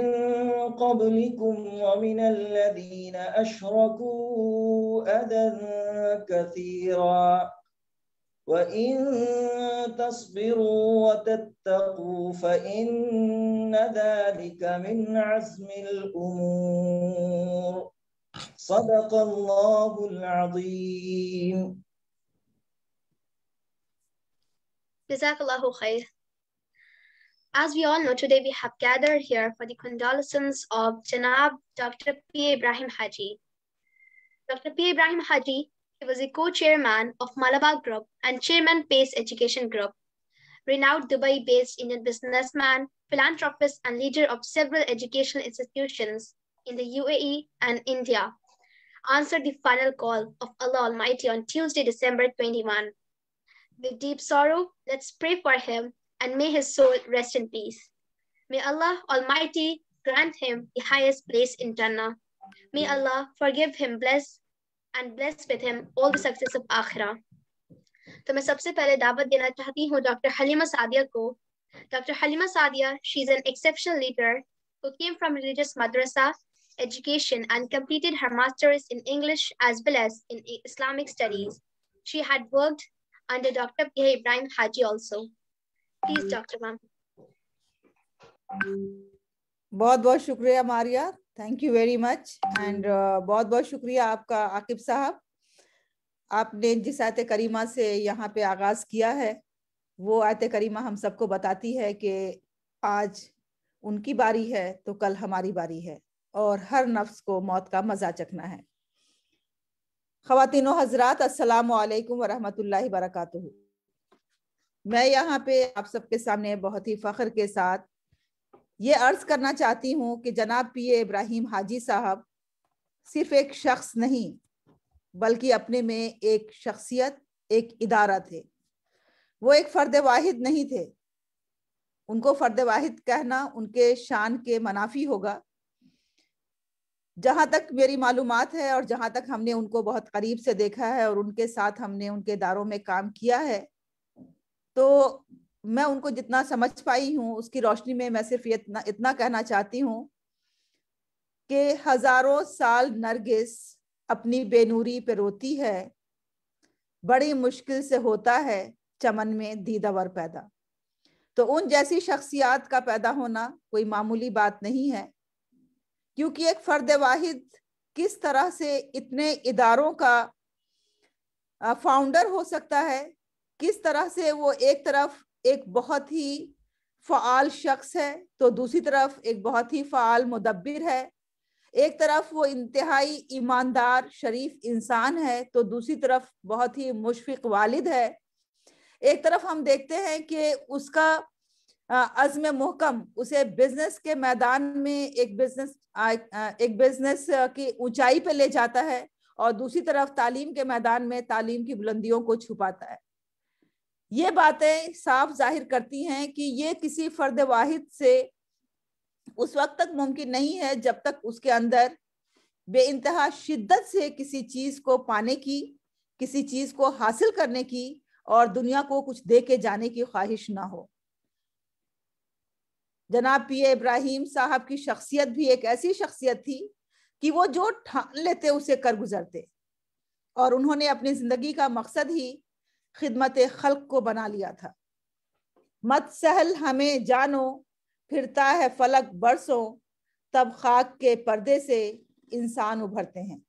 من قبلكم ومن الذين أشركوا أذى كثيرا وإن تصبروا وتتقوا فإن ذلك من عزم الأمور صدق الله العظيم جزاك الله خير As we all know, today we have gathered here for the condolences of Janab Dr. P. Ibrahim Haji. Dr. P. Ibrahim Haji he was a co-chairman of Malabar Group and chairman Pace Education Group. Renowned Dubai-based Indian businessman, philanthropist, and leader of several educational institutions in the UAE and India, answered the final call of Allah Almighty on Tuesday, December 21. With deep sorrow, let's pray for him and may his soul rest in peace. May Allah Almighty grant him the highest place in Jannah. May Allah forgive him, bless and bless with him all the success of Akhira. So, मैं सबसे पहले दावत देना चाहती हूँ Dr. Halima Sadia, को doctor Halima Sadia she who came from religious madrasa education and completed her master's in English as well as in Islamic studies. She had worked under Dr. P. Ibrahim Haji also. Please doctor ma'am बहुत बहुत शुक्रिया Maria thank you very much and बहुत बहुत शुक्रिया आपका आकिब साहब आपने जिस आयत करीमा से यहाँ पे आगाज किया है वो आयत करीमा हम सबको बताती है कि आज उनकी बारी है तो कल हमारी बारी है और हर नफ्स को मौत का मजा चखना है खातिन हजरात असलकम वरहमल वर्का मैं यहाँ पे आप सबके सामने बहुत ही फख्र के साथ ये अर्ज करना चाहती हूँ कि जनाब पी इब्राहिम हाजी साहब सिर्फ एक शख्स नहीं बल्कि अपने में एक शख्सियत एक इदारा थे वो एक फर्द वाहिद नहीं थे उनको फर्द वाहिद कहना उनके शान के मनाफी होगा जहाँ तक मेरी मालूम है और जहाँ तक हमने उनको बहुत करीब से देखा है और उनके साथ हमने उनके दारों में काम किया है तो मैं उनको जितना समझ पाई हूँ उसकी रोशनी में मैं सिर्फ इतना इतना कहना चाहती हूँ कि हजारों साल नरगिस अपनी बेनूरी पे रोती है बड़ी मुश्किल से होता है चमन में दीदावर पैदा तो उन जैसी शख्सियात का पैदा होना कोई मामूली बात नहीं है क्योंकि एक फर्द वाहिद किस तरह से इतने इदारों का फाउंडर हो सकता है किस तरह से वो एक तरफ एक बहुत ही फ़ाल शख्स है तो दूसरी तरफ एक बहुत ही फ़ाल मुदबिर है एक तरफ वो इंतहाई ईमानदार शरीफ इंसान है तो दूसरी तरफ बहुत ही मुशफिक वालिद है एक तरफ हम देखते हैं कि उसका अज़म महकम उसे बिजनेस के मैदान में एक बिजनेस एक बिजनेस की ऊंचाई पर ले जाता है और दूसरी तरफ तालीम के मैदान में तालीम की बुलंदियों को छुपाता है ये बातें साफ जाहिर करती हैं कि ये किसी फर्द वाहिद से उस वक्त तक मुमकिन नहीं है जब तक उसके अंदर बे इंतहा शिद्दत से किसी चीज़ को पाने की किसी चीज़ को हासिल करने की और दुनिया को कुछ दे के जाने की ख्वाहिश ना हो जनाब पी इब्राहिम साहब की शख्सियत भी एक ऐसी शख्सियत थी कि वो जो ठान लेते उसे कर गुजरते और उन्होंने अपनी ज़िंदगी का मकसद ही खिदमत खल्क को बना लिया था मत सहल हमें जानो फिरता है फलक बरसों तब खाक के पर्दे से इंसान उभरते हैं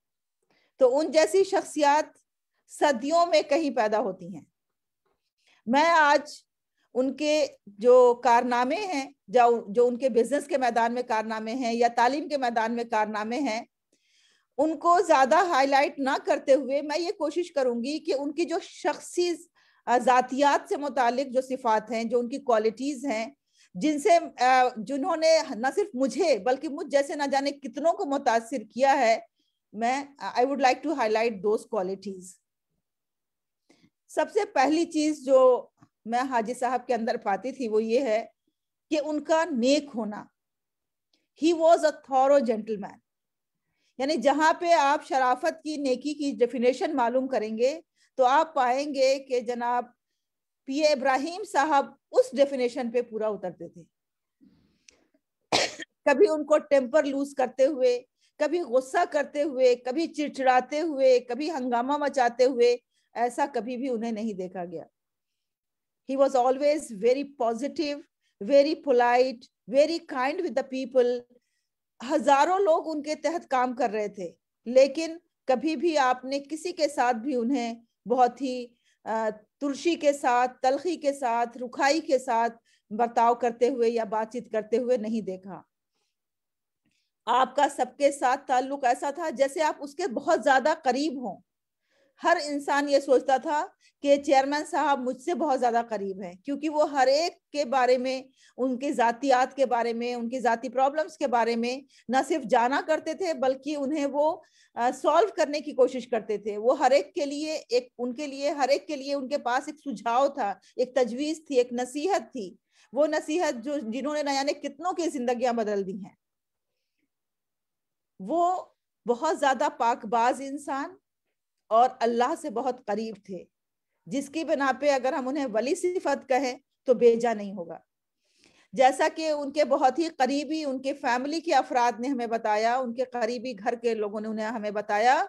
तो उन जैसी शख्सियात सदियों में कहीं पैदा होती हैं मैं आज उनके जो कारनामे हैं जो जो उनके बिजनेस के मैदान में कारनामे हैं या तालीम के मैदान में कारनामे हैं उनको ज्यादा हाईलाइट ना करते हुए मैं ये कोशिश करूंगी कि उनकी जो शख्सी जातियात से मुतालिक जो सिफात हैं जो उनकी क्वालिटीज़ हैं जिनसे जिन्होंने न सिर्फ मुझे बल्कि मुझ जैसे ना जाने कितनों को मुतासर किया है मैं I would like to highlight those qualities सबसे पहली चीज़ जो मैं हाजी साहब के अंदर पाती थी वो ये है कि उनका नेक होना ही वॉज अ थॉरो जेंटलमैन यानी जहाँ पे आप शराफत की नेकी की डेफिनेशन मालूम करेंगे तो आप पाएंगे कि जनाब पी इब्राहिम साहब उस डेफिनेशन पे पूरा उतरते थे कभी उनको टेम्पर लूज करते हुए कभी गुस्सा करते हुए कभी चिड़चिड़ाते हुए कभी हंगामा मचाते हुए ऐसा कभी भी उन्हें नहीं देखा गया ही was always very positive very polite very kind with the people हजारों लोग उनके तहत काम कर रहे थे लेकिन कभी भी आपने किसी के साथ भी उन्हें बहुत ही तुलसी के साथ तलखी के साथ रुखाई के साथ बर्ताव करते हुए या बातचीत करते हुए नहीं देखा आपका सबके साथ ताल्लुक ऐसा था जैसे आप उसके बहुत ज्यादा करीब हों हर इंसान ये सोचता था कि चेयरमैन साहब मुझसे बहुत ज़्यादा करीब हैं क्योंकि वो हर एक के बारे में उनके ज़ातियात के बारे में उनकी ज़ाती प्रॉब्लम्स के बारे में न सिर्फ जाना करते थे बल्कि उन्हें वो सॉल्व करने की कोशिश करते थे वो हर एक के लिए एक उनके लिए हर एक के लिए उनके पास एक सुझाव था एक तजवीज़ थी एक नसीहत थी वो नसीहत जो जिन्होंने नया ने कितनों की जिंदगियां बदल दी हैं वो बहुत ज़्यादा पाकबाज इंसान और अल्लाह से बहुत करीब थे जिसकी बिना पे अगर हम उन्हें वली सिफत कहें तो बेजा नहीं होगा जैसा कि उनके बहुत ही करीबी उनके फैमिली के अफराद ने हमें बताया उनके करीबी घर के लोगों ने उन्हें हमें बताया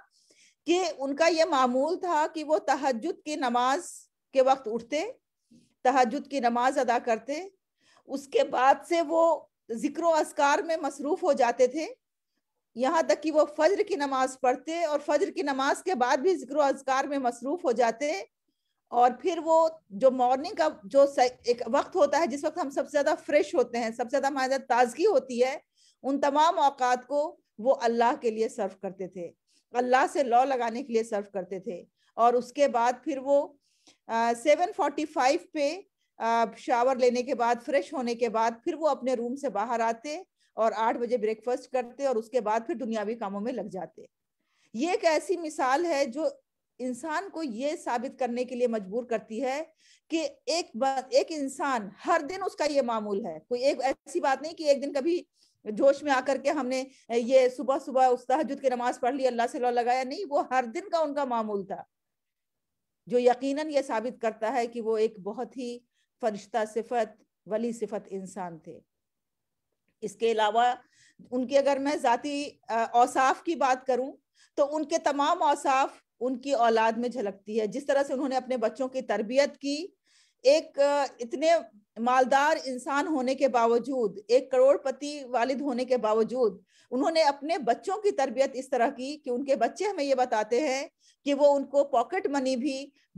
कि उनका ये मामूल था कि वो तहजद की नमाज के वक्त उठते तहजद की नमाज अदा करते उसके बाद से वो जिक्र असकार में मसरूफ़ हो जाते थे यहाँ तक कि वो फज्र की नमाज पढ़ते और फज्र की नमाज के बाद भी जिक्र अजकार में मसरूफ हो जाते और फिर वो जो मॉर्निंग का जो एक वक्त होता है जिस वक्त हम सबसे ज़्यादा फ्रेश होते हैं सबसे ज़्यादा हमारे ज्यादा ताजगी होती है उन तमाम अवकात को वो अल्लाह के लिए सर्व करते थे अल्लाह से लॉ लगाने के लिए सर्व करते थे और उसके बाद फिर वो सेवन फोर्टी फाइव पे शावर लेने के बाद फ्रेश होने के बाद फिर वो अपने रूम से बाहर आते और आठ बजे ब्रेकफास्ट करते और उसके बाद फिर दुनियावी कामों में लग जाते ये एक ऐसी मिसाल है जो इंसान को ये साबित करने के लिए मजबूर करती है कि एक एक इंसान हर दिन उसका ये मामूल है कोई एक ऐसी बात नहीं कि एक दिन कभी जोश में आकर के हमने ये सुबह सुबह उस तहजुद की नमाज पढ़ ली अल्लाह से लो लगाया नहीं वो हर दिन का उनका मामूल था जो यकीनन ये साबित करता है कि वो एक बहुत ही फरिश्ता सिफत वली सिफत इंसान थे इसके अलावा उनकी अगर मैं ज़ाती औसाफ की बात करूं तो उनके तमाम औसाफ उनकी औलाद में झलकती है जिस तरह से उन्होंने अपने बच्चों की तरबियत की एक इतने मालदार इंसान होने के बावजूद एक करोड़पति वालिद होने के बावजूद उन्होंने अपने बच्चों की तरबियत इस तरह की कि उनके बच्चे हमें ये बताते हैं कि वो उनको पॉकेट मनी भी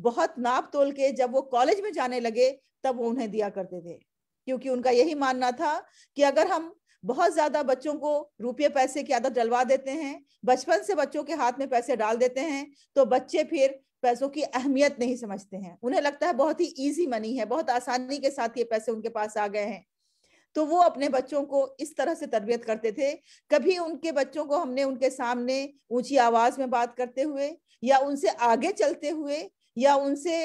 बहुत नाप तोल के जब वो कॉलेज में जाने लगे तब वो उन्हें दिया करते थे क्योंकि उनका यही मानना था कि अगर हम बहुत ज्यादा बच्चों को रुपये पैसे की आदत डलवा देते हैं बचपन से बच्चों के हाथ में पैसे डाल देते हैं तो बच्चे फिर पैसों की अहमियत नहीं समझते हैं उन्हें लगता है बहुत ही ईजी मनी है बहुत आसानी के साथ ये पैसे उनके पास आ गए हैं तो वो अपने बच्चों को इस तरह से तरबियत करते थे कभी उनके बच्चों को हमने उनके सामने ऊंची आवाज में बात करते हुए या उनसे आगे चलते हुए या उनसे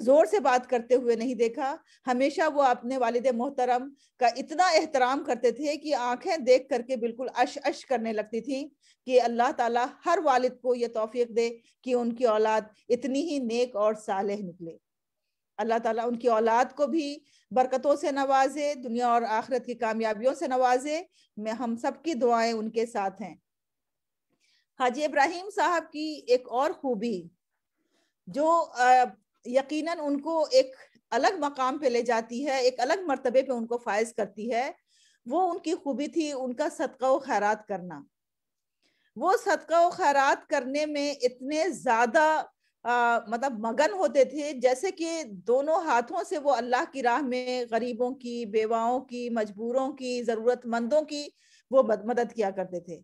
जोर से बात करते हुए नहीं देखा हमेशा वो अपने वालिद मोहतरम का इतना एहतराम करते थे कि आंखें देख करके बिल्कुल अश अश करने लगती थी कि अल्लाह ताला हर वालिद को यह तोफ़ी दे कि उनकी औलाद इतनी ही नेक और सालह निकले अल्लाह ताला उनकी औलाद को भी बरकतों से नवाजे दुनिया और आखरत की कामयाबियों से नवाजे में हम सबकी दुआएं उनके साथ हैं हाजी इब्राहिम साहब की एक और खूबी जो यकीनन उनको एक अलग मकाम पे ले जाती है एक अलग मरतबे पे उनको फायज करती है वो उनकी खूबी थी उनका सदका व खैरात करना वो सदका व खैरात करने में इतने ज़्यादा मतलब मगन होते थे जैसे कि दोनों हाथों से वो अल्लाह की राह में गरीबों की बेवाओं की मजबूरों की ज़रूरतमंदों की वो मदद किया करते थे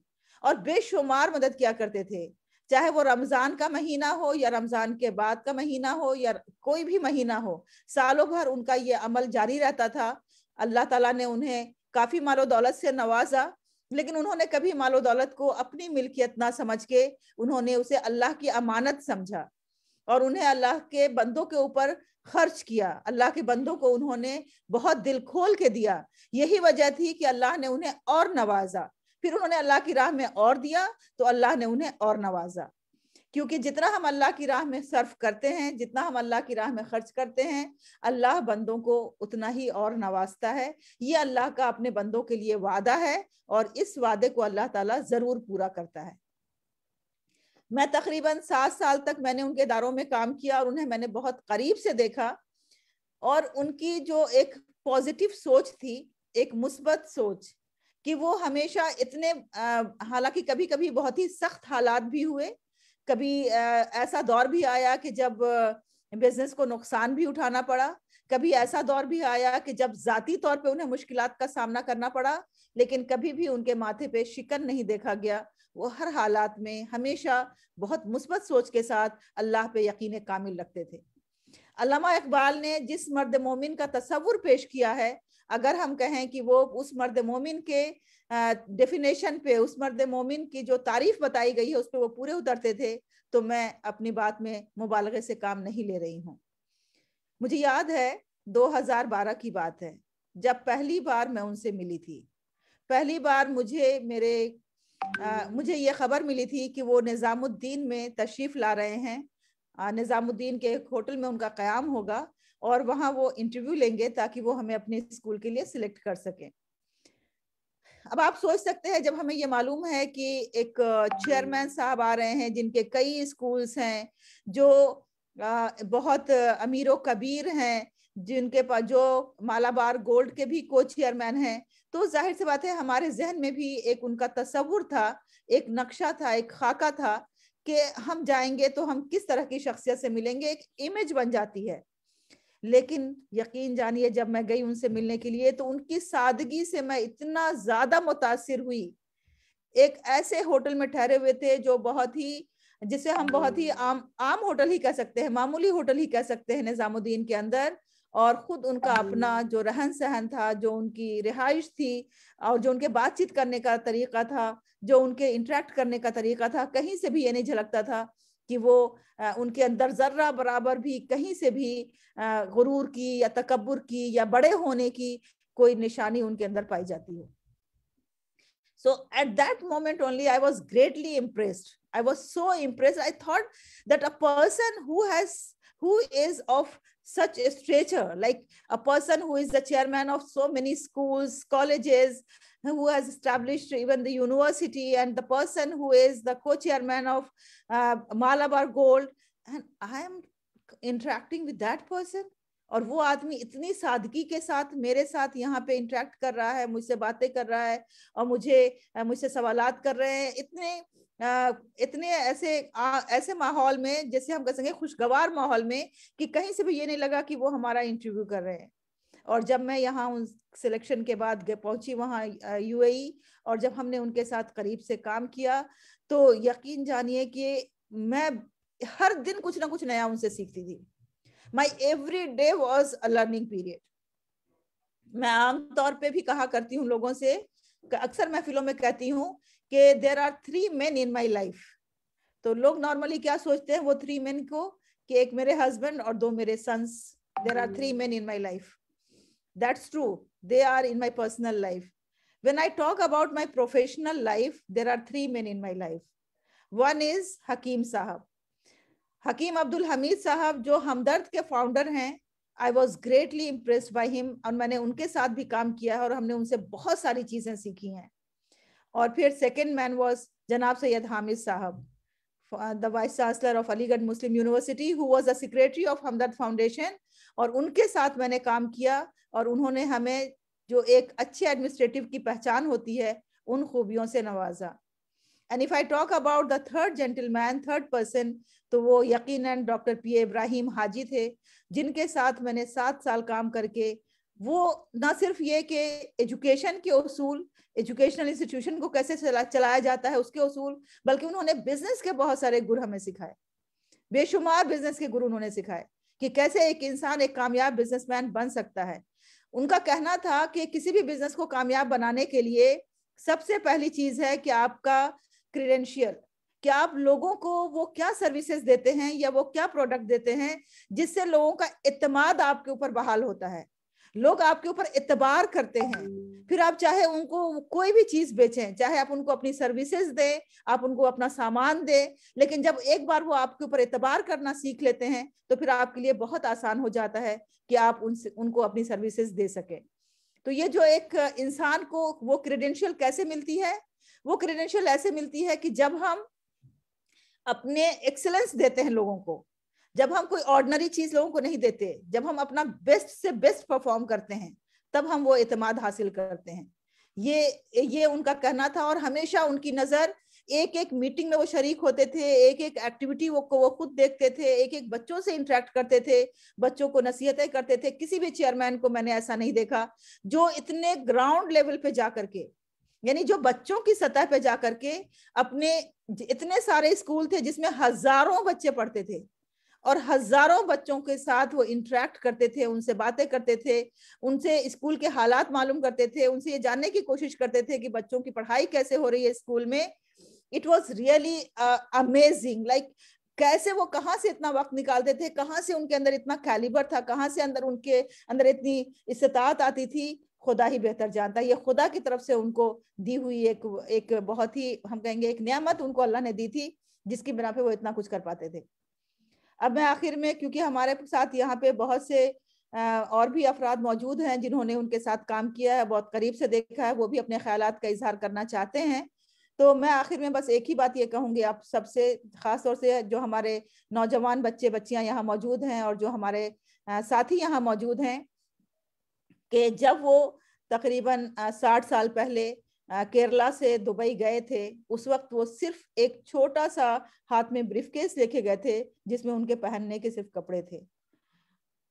और बेशुमार मदद किया करते थे चाहे वो रमजान का महीना हो या रमजान के बाद का महीना हो या कोई भी महीना हो सालों भर उनका ये अमल जारी रहता था अल्लाह ताला ने उन्हें काफी मालो दौलत से नवाजा लेकिन उन्होंने कभी मालो दौलत को अपनी मिल्कियत ना समझ के उन्होंने उसे अल्लाह की अमानत समझा और उन्हें अल्लाह के बंदों के ऊपर खर्च किया अल्लाह के बंदों को उन्होंने बहुत दिल खोल के दिया यही वजह थी कि अल्लाह ने उन्हें और नवाजा फिर उन्होंने अल्लाह की राह में और दिया तो अल्लाह ने उन्हें और नवाजा क्योंकि जितना हम अल्लाह की राह में सर्फ करते हैं जितना हम अल्लाह की राह में खर्च करते हैं अल्लाह बंदों को उतना ही और नवाजता है ये अल्लाह का अपने बंदों के लिए वादा है और इस वादे को अल्लाह ताला जरूर पूरा करता है मैं तकरीबन सात साल तक मैंने उनके इदारों में काम किया और उन्हें मैंने बहुत करीब से देखा और उनकी जो एक पॉजिटिव सोच थी एक मुस्बत सोच कि वो हमेशा इतने हालांकि कभी कभी बहुत ही सख्त हालात भी हुए कभी आ, ऐसा दौर भी आया कि जब बिजनेस को नुकसान भी उठाना पड़ा कभी ऐसा दौर भी आया कि जब जाती तौर पे उन्हें मुश्किल का सामना करना पड़ा लेकिन कभी भी उनके माथे पे शिकन नहीं देखा गया वो हर हालात में हमेशा बहुत मुस्बत सोच के साथ अल्लाह पे यकीन कामिल रखते थे अलामा इकबाल ने जिस मर्द मोमिन का तस्वुर पेश किया है अगर हम कहें कि वो उस मर्द मोमिन के डेफिनेशन पे उस मर्द मोमिन की जो तारीफ बताई गई है उस पर वो पूरे उतरते थे तो मैं अपनी बात में मुबालगे से काम नहीं ले रही हूँ मुझे याद है 2012 की बात है जब पहली बार मैं उनसे मिली थी पहली बार मुझे मेरे आ, मुझे ये खबर मिली थी कि वो निज़ामुद्दीन में तशरीफ़ ला रहे हैं निज़ामुद्दीन के एक होटल में उनका क़्याम होगा और वहाँ वो इंटरव्यू लेंगे ताकि वो हमें अपने स्कूल के लिए सिलेक्ट कर सकें अब आप सोच सकते हैं जब हमें ये मालूम है कि एक चेयरमैन साहब आ रहे हैं जिनके कई स्कूल्स हैं जो बहुत अमीर कबीर हैं जिनके पास जो मालाबार गोल्ड के भी को चेयरमैन हैं तो जाहिर सी बात है हमारे जहन में भी एक उनका तस्वुर था एक नक्शा था एक खाका था कि हम जाएंगे तो हम किस तरह की शख्सियत से मिलेंगे एक इमेज बन जाती है लेकिन यकीन जानिए जब मैं गई उनसे मिलने के लिए तो उनकी सादगी से मैं इतना ज्यादा मुतासर हुई एक ऐसे होटल में ठहरे हुए थे जो बहुत ही जिसे हम बहुत ही हम्म। आम आम होटल ही कह सकते हैं मामूली होटल ही कह सकते हैं निजामुद्दीन के अंदर और खुद उनका अपना हम्म। जो रहन सहन था जो उनकी रिहाइश थी और जो उनके बातचीत करने का तरीका था जो उनके इंटरेक्ट करने का तरीका था कहीं से भी ये नहीं झलकता था कि वो उनके अंदर जर्रा बराबर भी कहीं से भी गुरूर की या तकबर की या बड़े होने की कोई निशानी उनके अंदर पाई जाती हो so at that moment only I was greatly impress I was so impress I thought that a person who has who is of such a stretcher, like a person who is the chairman of so many schools, colleges, who has established even the university, and the person who is the co-chairman of uh, Malabar Gold. And I am interacting with that person. और वो आदमी इतनी सादगी के साथ मेरे साथ यहाँ पे इंटरेक्ट कर रहा है मुझसे बातें कर रहा है और मुझे मुझसे सवालात कर रहे हैं इतने इतने ऐसे आ, ऐसे माहौल में जैसे हम कह सकें खुशगवार माहौल में कि कहीं से भी ये नहीं लगा कि वो हमारा इंटरव्यू कर रहे हैं और जब मैं यहाँ उन सिलेक्शन के बाद पहुंची वहाँ यूएई e और जब हमने उनके साथ करीब से काम किया तो यकीन जानिए कि मैं हर दिन कुछ ना कुछ नया उनसे सीखती थी my every day was a learning period मैं आमतौर पे भी कहा करती हूँ लोगों से अक्सर महफिलों में कहती हूँ कि there are three men in my life तो लोग नॉर्मली क्या सोचते हैं वो थ्री मेन को कि एक मेरे हस्बैंड और दो मेरे sons there are three men in my life that's true they are in my personal life when i talk about my professional life there are three men in my life one is hakim sahab hakim abdul hamid sahab jo hamdard ke founder hain I was greatly impress by him और मैंने उनके साथ भी काम किया है और हमने उनसे बहुत सारी चीज़ें सीखी हैं और फिर सेकेंड मैन वॉज जनाब Syed Hamid Sahab the vice chancellor of Aligarh Muslim University who was the secretary of Hamdard Foundation और उनके साथ मैंने काम किया और उन्होंने हमें जो एक अच्छे एडमिनिस्ट्रेटिव की पहचान होती है उन खूबियों से नवाजा and if I talk about the third gentleman third person तो वो यकीनन डॉक्टर पी इब्राहिम हाजी थे जिनके साथ मैंने सात साल काम करके वो ना सिर्फ ये कि एजुकेशन के उसूल एजुकेशनल इंस्टीट्यूशन को कैसे चला, चलाया जाता है उसके उसूल बल्कि उन्होंने बिजनेस के बहुत सारे गुर हमें सिखाए बेशुमार बिजनेस के गुरु उन्होंने सिखाए कि कैसे एक इंसान एक कामयाब बिजनेसमैन बन सकता है उनका कहना था कि किसी भी बिजनेस को कामयाब बनाने के लिए सबसे पहली चीज है कि आपका क्रीडेंशियल कि आप लोगों को वो क्या सर्विसेज देते हैं या वो क्या प्रोडक्ट देते हैं जिससे लोगों का इतमाद आपके ऊपर बहाल होता है लोग आपके ऊपर एतबार करते हैं फिर आप चाहे उनको कोई भी चीज बेचें चाहे आप उनको अपनी सर्विसेज दें आप उनको अपना सामान दें लेकिन जब एक बार वो आपके ऊपर एतबार करना सीख लेते हैं तो फिर आपके लिए बहुत आसान हो जाता है कि आप उनसे उनको अपनी सर्विसेज दे सकें तो ये जो एक इंसान को वो क्रेडेंशियल कैसे मिलती है वो क्रेडेंशियल ऐसे मिलती है कि जब हम अपने एक्सेलेंस देते हैं लोगों को जब हम कोई ऑर्डनरी चीज लोगों को नहीं देते जब हम अपना बेस्ट से बेस्ट परफॉर्म करते हैं तब हम वो इतमाद हासिल करते हैं ये ये उनका कहना था और हमेशा उनकी नजर एक एक मीटिंग में वो शरीक होते थे एक एक एक्टिविटी वो वो खुद देखते थे एक एक बच्चों से इंटरेक्ट करते थे बच्चों को नसीहतें करते थे किसी भी चेयरमैन को मैंने ऐसा नहीं देखा जो इतने ग्राउंड लेवल पे जा करके यानी जो बच्चों की सतह पे जा करके अपने इतने सारे स्कूल थे जिसमें हजारों बच्चे पढ़ते थे और हजारों बच्चों के साथ वो इंटरेक्ट करते थे उनसे बातें करते थे उनसे स्कूल के हालात मालूम करते थे उनसे ये जानने की कोशिश करते थे कि बच्चों की पढ़ाई कैसे हो रही है स्कूल में it was really amazing like कैसे वो कहाँ से इतना वक्त निकालते थे कहाँ से उनके अंदर इतना कैलिबर था कहाँ से अंदर उनके अंदर इतनी इस्तात आती थी खुदा ही बेहतर जानता है ये खुदा की तरफ से उनको दी हुई एक एक बहुत ही हम कहेंगे एक नियामत उनको अल्लाह ने दी थी जिसकी बिना पे वो इतना कुछ कर पाते थे अब मैं आखिर में क्योंकि हमारे साथ यहाँ पे बहुत से और भी अफराद मौजूद हैं जिन्होंने उनके साथ काम किया है बहुत करीब से देखा है वो भी अपने ख्याल का इजहार करना चाहते हैं तो मैं आखिर में बस एक ही बात ये कहूँगी आप सबसे ख़ास तौर से जो हमारे नौजवान बच्चे बच्चियाँ यहाँ मौजूद हैं और जो हमारे साथी यहाँ मौजूद हैं कि जब वो तकरीबन साठ साल पहले केरला से दुबई गए थे उस वक्त वो सिर्फ एक छोटा सा हाथ में ब्रीफकेस लेके गए थे जिसमें उनके पहनने के सिर्फ कपड़े थे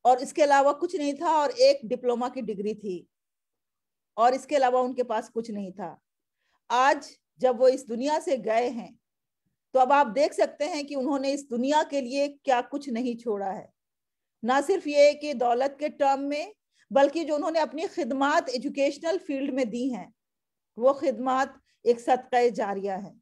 और इसके अलावा कुछ नहीं था और एक डिप्लोमा की डिग्री थी और इसके अलावा उनके पास कुछ नहीं था आज जब वो इस दुनिया से गए हैं तो अब आप देख सकते हैं कि उन्होंने इस दुनिया के लिए क्या कुछ नहीं छोड़ा है ना सिर्फ ये कि दौलत के टर्म में बल्कि जो उन्होंने अपनी खिदमात एजुकेशनल फील्ड में दी हैं वो खिदमत एक सदक़ जारिया है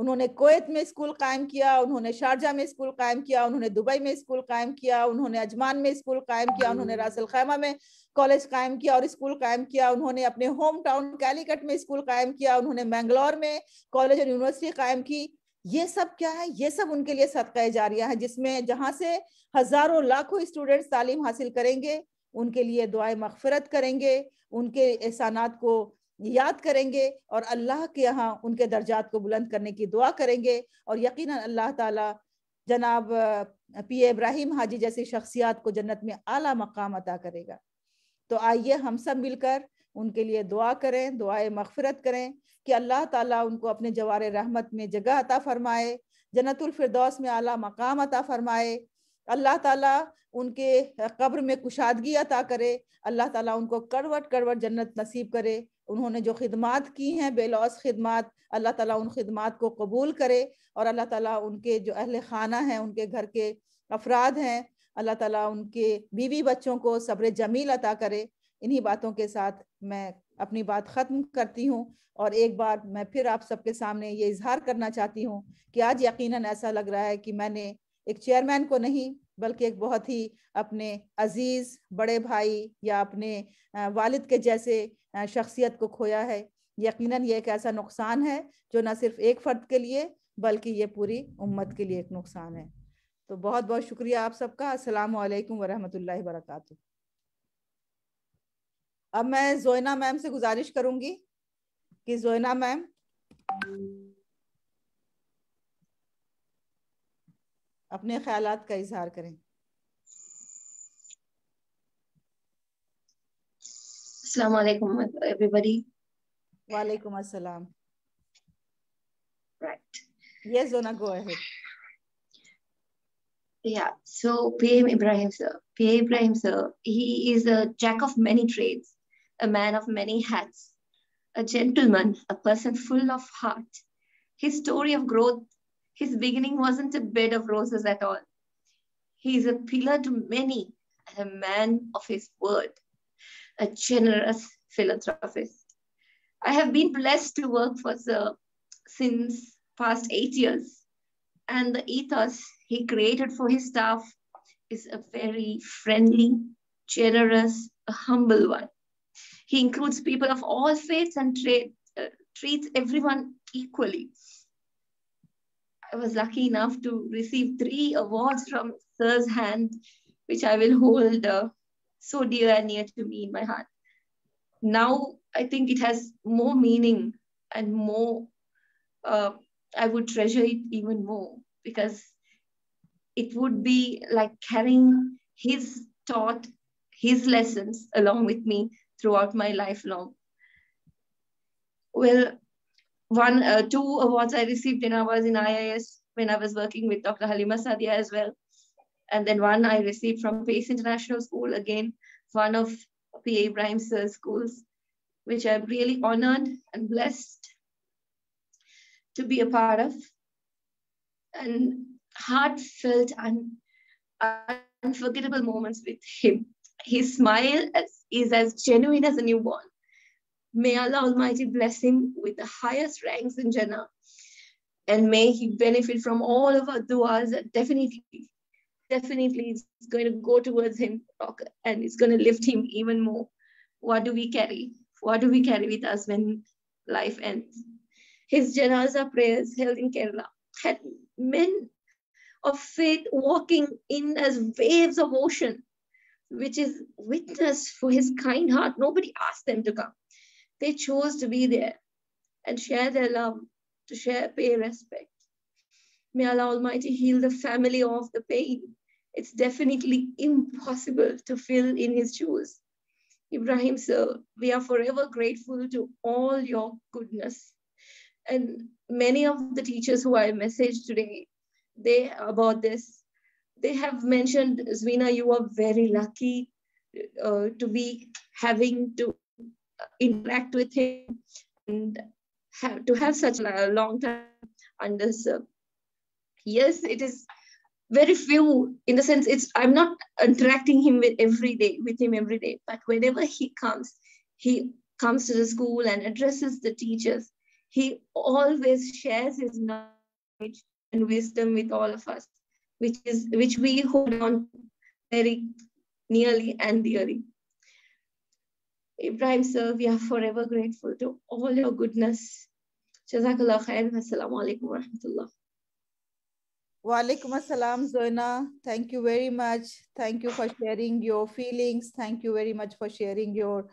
उन्होंने कोत में स्कूल कायम किया उन्होंने शारजा में स्कूल कायम किया उन्होंने दुबई में स्कूल कायम किया उन्होंने अजमान में स्कूल कायम किया उन्होंने हम्म। रासल खैमा में कॉलेज कायम किया और स्कूल कायम किया उन्होंने अपने होम टाउन कैलीकट में स्कूल कायम किया उन्होंने मैंगलोर में कॉलेज और यूनिवर्सिटी कायम की ये सब क्या है ये सब उनके लिए सदक़ जारिया है जिसमें जहाँ से हज़ारों लाखों स्टूडेंट्स तालीम हासिल करेंगे उनके लिए दुआ मगफरत करेंगे उनके एहसानात को याद करेंगे और अल्लाह के यहाँ उनके दर्जात को बुलंद करने की दुआ करेंगे और यकीन अल्लाह ताला जनाब पी इब्राहिम हाजी जैसी शख्सियात को जन्नत में आला मकाम अता करेगा तो आइए हम सब मिलकर उनके लिए दुआ करें दुआए मगफरत करें कि अल्लाह ताला उनको अपने जवार रहमत में जगह अता फरमाए जन्नतफरदौस में आला मकाम अता फरमाए अल्लाह ताला उनके कब्र में कुशादगी अता करे अल्लाह ताला उनको करवट करवट जन्नत नसीब करे उन्होंने जो खिदमत की हैं बेलौस खिदमत अल्लाह ताला उन खिदमत को कबूल करे और अल्लाह ताला उनके जो अहल खाना हैं उनके घर के अफराद हैं अल्लाह ताला उनके बीवी बच्चों को सब्र जमील अता करे इन्हीं बातों के साथ मैं अपनी बात ख़त्म करती हूँ और एक बार मैं फिर आप सबके सामने ये इजहार करना चाहती हूँ कि आज यक़ीन ऐसा लग रहा है कि मैंने एक चेयरमैन को नहीं बल्कि एक बहुत ही अपने अजीज़ बड़े भाई या अपने वालिद के जैसे शख्सियत को खोया है यकीनन ये एक ऐसा नुकसान है जो ना सिर्फ एक फ़र्द के लिए बल्कि ये पूरी उम्मत के लिए एक नुकसान है तो बहुत बहुत शुक्रिया आप सबका अस्सलाम वालेकुम वरहमतुल्लाहि वरकत अब मैं जोयना मैम से गुजारिश करूंगी कि जोयना मैम अपने ख्यालात का इजहार करें Assalamu alaikum, everybody. Wa alaikum assalam. Right. Yes, Donna, go ahead. Yeah, so P.A. Ibrahim, sir. P.A. Ibrahim, sir, he is a jack of many trades, a man of many hats, a gentleman, a person full of heart. His story of growth, his beginning wasn't a bed of roses at all. He is a pillar to many a man of his word a generous philanthropist. I have been blessed to work for Sir since past eight years. And the ethos he created for his staff is a very friendly, generous, a humble one. He includes people of all faiths and trade, uh, treats everyone equally. I was lucky enough to receive three awards from Sir's hand, which I will hold uh, so dear and near to me in my heart. Now I think it has more meaning and more, uh, I would treasure it even more because it would be like carrying his taught, his lessons along with me throughout my lifelong. Well, one, uh, two awards I received when I was in IIS, when I was working with Dr. Halima Sadia as well. And then one I received from Pace International School, again, one of the Abrams' schools, which I'm really honored and blessed to be a part of. And heartfelt and unforgettable moments with him. His smile is as genuine as a newborn. May Allah Almighty bless him with the highest ranks in Jannah. And may he benefit from all of our du'as, definitely definitely is going to go towards him and it's going to lift him even more. What do we carry? What do we carry with us when life ends? His janaza prayers held in Kerala had men of faith walking in as waves of ocean, which is witness for his kind heart. Nobody asked them to come. They chose to be there and share their love, to share, pay respect. May Allah Almighty heal the family of the pain it's definitely impossible to fill in his shoes. Ibrahim, sir, we are forever grateful to all your goodness. And many of the teachers who I messaged today, they about this, they have mentioned, Zvina, you are very lucky uh, to be having to interact with him and have, to have such a long time under sir. Yes, it is very few in the sense it's i'm not interacting him with every day with him every day but whenever he comes he comes to the school and addresses the teachers he always shares his knowledge and wisdom with all of us which is which we hold on very nearly and dearly Ibrahim sir, we are forever grateful to all your goodness. Jazakallah khair. Assalamu alaikum wa rahmatullah. Walaikum assalam, Zoina. Thank you very much. Thank you for sharing your feelings. Thank you very much for sharing your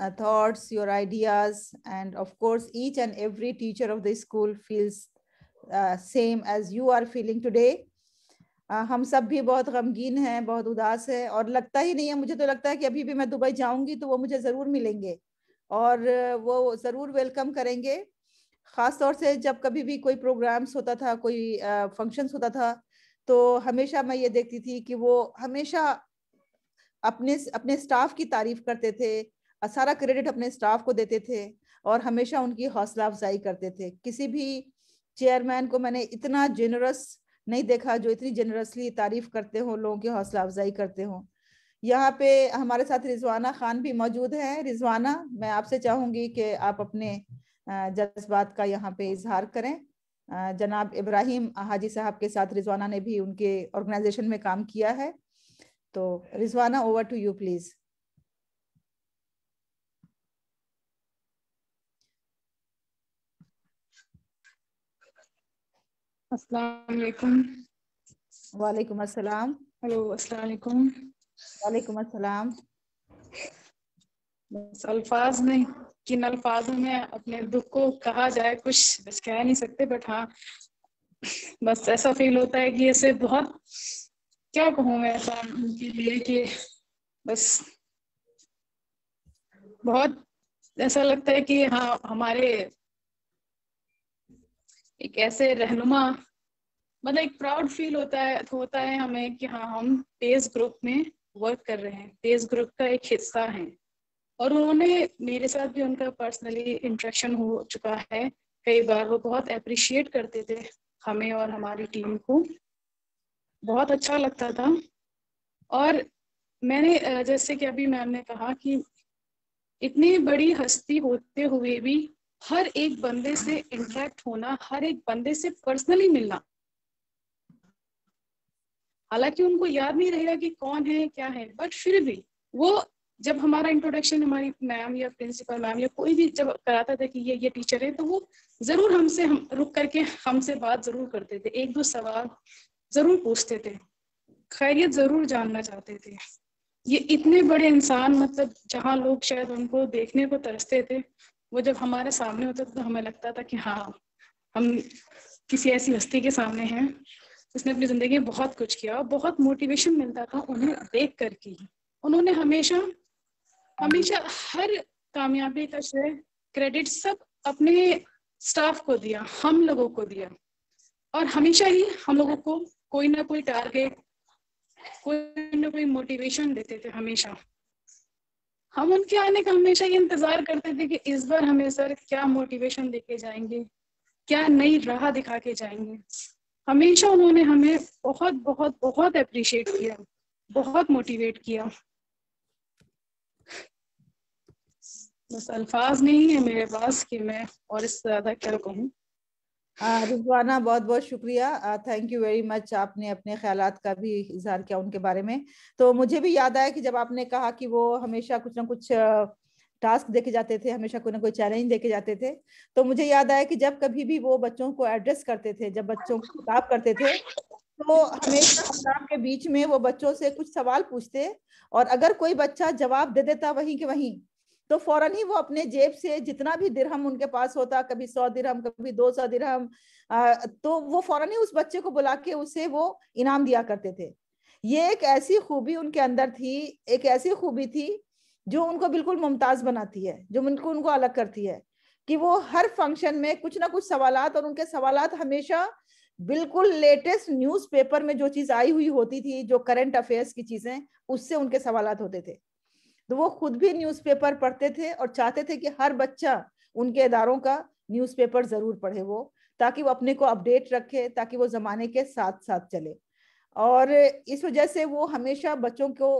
uh, thoughts, your ideas. And of course, each and every teacher of the school feels uh, same as you are feeling today. Uh, हम सब भी बहुत गमगीन हैं बहुत उदास हैं और लगता ही नहीं है मुझे तो लगता है कि अभी भी मैं दुबई जाऊंगी तो वो मुझे ज़रूर मिलेंगे और वो ज़रूर वेलकम करेंगे ख़ास तौर से जब कभी भी कोई प्रोग्राम्स होता था कोई फंक्शंस होता था तो हमेशा मैं ये देखती थी कि वो हमेशा अपने अपने स्टाफ की तारीफ करते थे सारा क्रेडिट अपने स्टाफ को देते थे और हमेशा उनकी हौसला अफजाई करते थे किसी भी चेयरमैन को मैंने इतना जेनरस नहीं देखा जो इतनी जेनरसली तारीफ करते हों लोगों की हौसला अफजाई करते हों यहाँ पे हमारे साथ रिजवाना खान भी मौजूद हैं रिजवाना मैं आपसे चाहूंगी कि आप अपने जज्बात का यहाँ पे इजहार करें जनाब इब्राहिम हाजी साहब के साथ रिजवाना ने भी उनके ऑर्गेनाइजेशन में काम किया है तो Rizwana over to you please वालेकुम अस्सलाम हेलो अस्सलाम वालेकुम अस्सलाम बस अल्फाज नहीं किन अल्फाजों में अपने दुख को कहा जाए कुछ बस कह नहीं सकते बट हाँ बस ऐसा फील होता है कि ऐसे बहुत क्या कहूँ मैं ऐसा उनके लिए कि बस बहुत ऐसा लगता है कि हाँ हमारे एक ऐसे रहनुमा मतलब एक प्राउड फील होता है होता है हमें कि हाँ हम तेज ग्रुप में वर्क कर रहे हैं तेज ग्रुप का एक हिस्सा है और उन्होंने मेरे साथ भी उनका पर्सनली इंट्रेक्शन हो चुका है कई बार वो बहुत अप्रिशिएट करते थे हमें और हमारी टीम को बहुत अच्छा लगता था और मैंने जैसे कि अभी मैम ने कहा कि इतनी बड़ी हस्ती होते हुए भी हर एक बंदे से इंटरेक्ट होना हर एक बंदे से पर्सनली मिलना हालांकि उनको याद नहीं रहेगा कि कौन है क्या है बट फिर भी वो जब हमारा इंट्रोडक्शन हमारी मैम या प्रिंसिपल मैम या कोई भी जब कराता था कि ये ये टीचर है तो वो जरूर हमसे हम रुक करके हमसे बात जरूर करते थे एक दो सवाल जरूर पूछते थे खैरियत जरूर जानना चाहते थे ये इतने बड़े इंसान मतलब जहाँ लोग शायद उनको देखने को तरसते थे वो जब हमारे सामने होते थे तो हमें लगता था कि हाँ हम किसी ऐसी हस्ती के सामने हैं उसने अपनी जिंदगी में बहुत कुछ किया और बहुत मोटिवेशन मिलता था उन्हें देख कर उन्होंने हमेशा हमेशा हर कामयाबी का श्रेय क्रेडिट सब अपने स्टाफ को दिया हम लोगों को दिया और हमेशा ही हम लोगों को कोई ना कोई टारगेट कोई ना कोई मोटिवेशन देते थे हमेशा हम उनके आने का हमेशा ये इंतजार करते थे कि इस बार हमें सर क्या मोटिवेशन देके जाएंगे क्या नई राह दिखा के जाएंगे हमेशा उन्होंने हमें बहुत बहुत बहुत अप्रिशिएट किया बहुत मोटिवेट किया बस अल्फाज नहीं है मेरे पास कि मैं और इस ज़्यादा क्या कहूँ रिजवाना बहुत बहुत शुक्रिया थैंक यू वेरी मच आपने अपने ख्याल का भी इजहार किया उनके बारे में तो मुझे भी याद आया कि जब आपने कहा कि वो हमेशा कुछ ना कुछ टास्क देके जाते थे हमेशा कोई ना कोई चैलेंज देके जाते थे तो मुझे याद आया कि जब कभी भी वो बच्चों को एड्रेस करते थे जब बच्चों को खिताब करते थे तो हमेशा खिताब के बीच में वो बच्चों से कुछ सवाल पूछते और अगर कोई बच्चा जवाब दे देता वहीं के वहीं तो फौरन ही वो अपने जेब से जितना भी दिरहम उनके पास होता कभी सौ दिरहम कभी दो सौ दिरहम तो वो फौरन ही उस बच्चे को बुला के उसे वो इनाम दिया करते थे ये एक ऐसी खूबी उनके अंदर थी एक ऐसी खूबी थी जो उनको बिल्कुल मुमताज बनाती है जो उनको उनको अलग करती है कि वो हर फंक्शन में कुछ ना कुछ सवाल और उनके सवाल हमेशा बिल्कुल लेटेस्ट न्यूज़पेपर में जो चीज़ आई हुई होती थी जो करंट अफेयर्स की चीज़ें उससे उनके सवाल होते थे तो वो खुद भी न्यूज़पेपर पढ़ते थे और चाहते थे कि हर बच्चा उनके इदारों का न्यूज़पेपर ज़रूर पढ़े वो ताकि वो अपने को अपडेट रखे ताकि वो ज़माने के साथ साथ चले और इस वजह से वो हमेशा बच्चों को